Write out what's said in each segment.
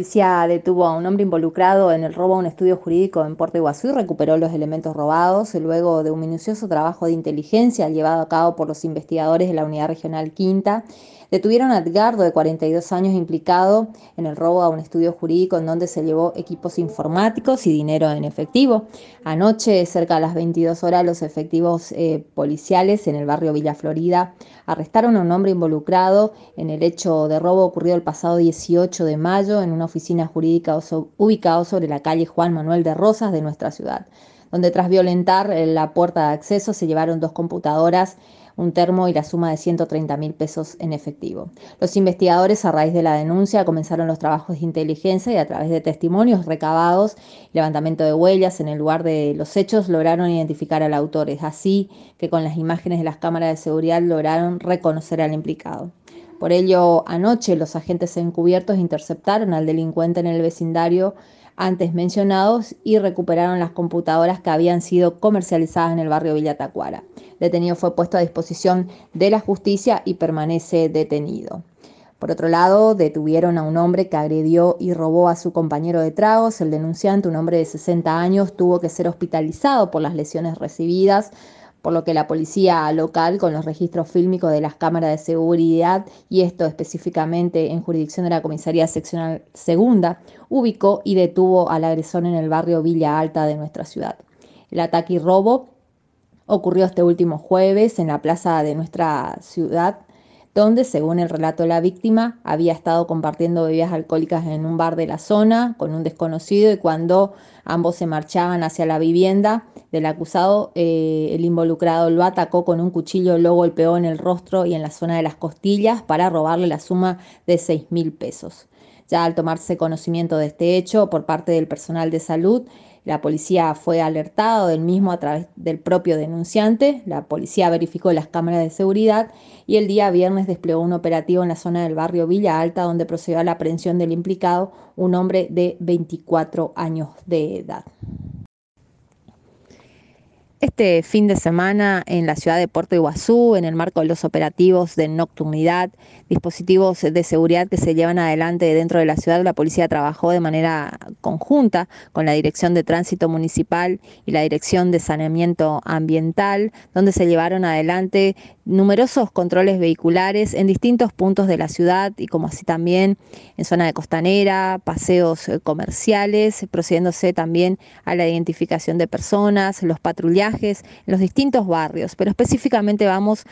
policía detuvo a un hombre involucrado en el robo a un estudio jurídico en Puerto Iguazú y recuperó los elementos robados luego de un minucioso trabajo de inteligencia llevado a cabo por los investigadores de la Unidad Regional Quinta Detuvieron a Edgardo, de 42 años, implicado en el robo a un estudio jurídico en donde se llevó equipos informáticos y dinero en efectivo. Anoche, cerca de las 22 horas, los efectivos eh, policiales en el barrio Villa Florida arrestaron a un hombre involucrado en el hecho de robo ocurrido el pasado 18 de mayo en una oficina jurídica ubicada sobre la calle Juan Manuel de Rosas de nuestra ciudad donde tras violentar eh, la puerta de acceso se llevaron dos computadoras, un termo y la suma de 130 mil pesos en efectivo. Los investigadores, a raíz de la denuncia, comenzaron los trabajos de inteligencia y a través de testimonios recabados, levantamiento de huellas en el lugar de los hechos, lograron identificar al autor. Es así que con las imágenes de las cámaras de seguridad lograron reconocer al implicado. Por ello, anoche los agentes encubiertos interceptaron al delincuente en el vecindario antes mencionados y recuperaron las computadoras que habían sido comercializadas en el barrio Villa Tacuara detenido fue puesto a disposición de la justicia y permanece detenido. Por otro lado, detuvieron a un hombre que agredió y robó a su compañero de tragos. El denunciante, un hombre de 60 años, tuvo que ser hospitalizado por las lesiones recibidas, por lo que la policía local, con los registros fílmicos de las cámaras de seguridad, y esto específicamente en jurisdicción de la Comisaría Seccional Segunda, ubicó y detuvo al agresor en el barrio Villa Alta de nuestra ciudad. El ataque y robo ocurrió este último jueves en la plaza de nuestra ciudad, donde, según el relato de la víctima, había estado compartiendo bebidas alcohólicas en un bar de la zona con un desconocido y cuando ambos se marchaban hacia la vivienda del acusado, eh, el involucrado lo atacó con un cuchillo, lo golpeó en el rostro y en la zona de las costillas para robarle la suma de seis mil pesos. Ya al tomarse conocimiento de este hecho por parte del personal de salud, la policía fue alertado del mismo a través del propio denunciante, la policía verificó las cámaras de seguridad y el día viernes desplegó un operativo en la zona del barrio Villa Alta donde procedió a la aprehensión del implicado, un hombre de 24 años de edad. Este fin de semana en la ciudad de Puerto Iguazú, en el marco de los operativos de nocturnidad, dispositivos de seguridad que se llevan adelante dentro de la ciudad, la policía trabajó de manera conjunta con la Dirección de Tránsito Municipal y la Dirección de Saneamiento Ambiental, donde se llevaron adelante numerosos controles vehiculares en distintos puntos de la ciudad y como así también en zona de costanera, paseos eh, comerciales, procediéndose también a la identificación de personas, los patrullajes en los distintos barrios, pero específicamente vamos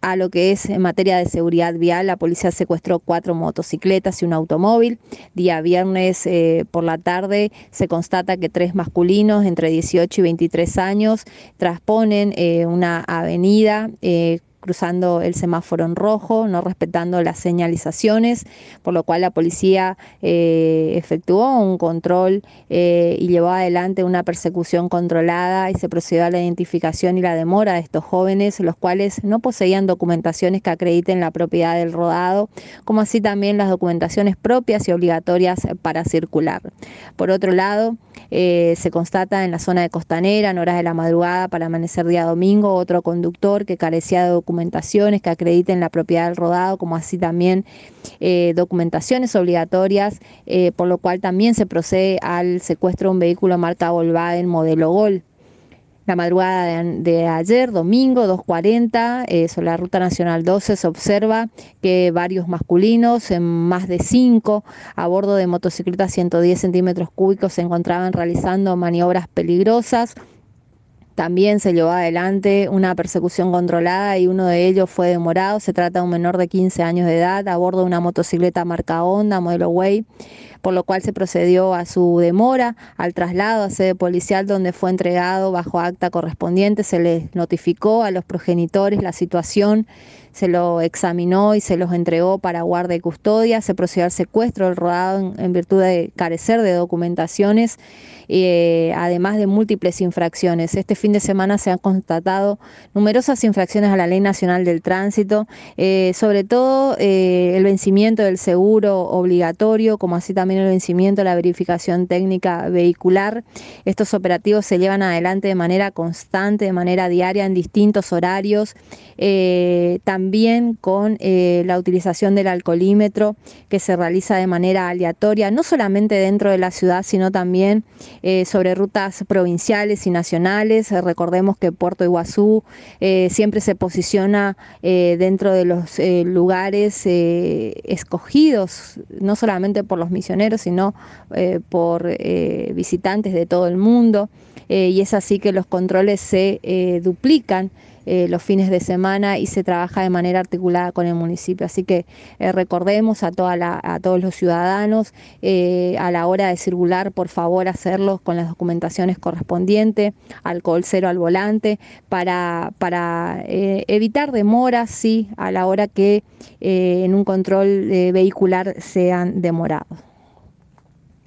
a lo que es en materia de seguridad vial. La policía secuestró cuatro motocicletas y un automóvil. Día viernes eh, por la tarde se constata que tres masculinos entre 18 y 23 años transponen eh, una avenida. Eh, cruzando el semáforo en rojo, no respetando las señalizaciones, por lo cual la policía eh, efectuó un control eh, y llevó adelante una persecución controlada y se procedió a la identificación y la demora de estos jóvenes, los cuales no poseían documentaciones que acrediten la propiedad del rodado, como así también las documentaciones propias y obligatorias para circular. Por otro lado, eh, se constata en la zona de Costanera en horas de la madrugada para amanecer día domingo otro conductor que carecía de documentaciones que acrediten la propiedad del rodado, como así también eh, documentaciones obligatorias, eh, por lo cual también se procede al secuestro de un vehículo marca Volkswagen modelo Gol. La madrugada de, ayer, domingo 2.40, eh, sobre la Ruta Nacional 12, se observa que varios masculinos, en más de cinco, a bordo de motocicletas 110 centímetros cúbicos, se encontraban realizando maniobras peligrosas también se llevó adelante una persecución controlada y uno de ellos fue demorado. Se trata de un menor de 15 años de edad a bordo de una motocicleta marca Honda, modelo Way, por lo cual se procedió a su demora, al traslado a sede policial donde fue entregado bajo acta correspondiente. Se le notificó a los progenitores la situación, se lo examinó y se los entregó para guarda y custodia. Se procedió al secuestro del rodado en, virtud de carecer de documentaciones, eh, además de múltiples infracciones. Este fin de semana se han constatado numerosas infracciones a la Ley Nacional del Tránsito, eh, sobre todo eh, el vencimiento del seguro obligatorio, como así también el vencimiento de la verificación técnica vehicular. Estos operativos se llevan adelante de manera constante, de manera diaria, en distintos horarios, eh, también con la utilización del alcoholímetro que se realiza de manera aleatoria, no solamente dentro de la ciudad, sino también sobre rutas provinciales y nacionales eh, recordemos que Puerto Iguazú eh, siempre se posiciona eh, dentro de los lugares escogidos, no solamente por los misioneros, sino por visitantes de todo el mundo, y es así que los controles se duplican. Eh, los fines de semana y se trabaja de manera articulada con el municipio. Así que eh, recordemos a, toda a todos los ciudadanos eh, a la hora de circular, por favor, hacerlo con las documentaciones correspondientes, alcohol cero al volante, para, para evitar demoras sí, a la hora que en un control vehicular sean demorados.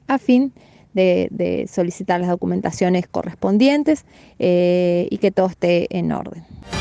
A fin de, solicitar las documentaciones correspondientes eh, y que todo esté en orden.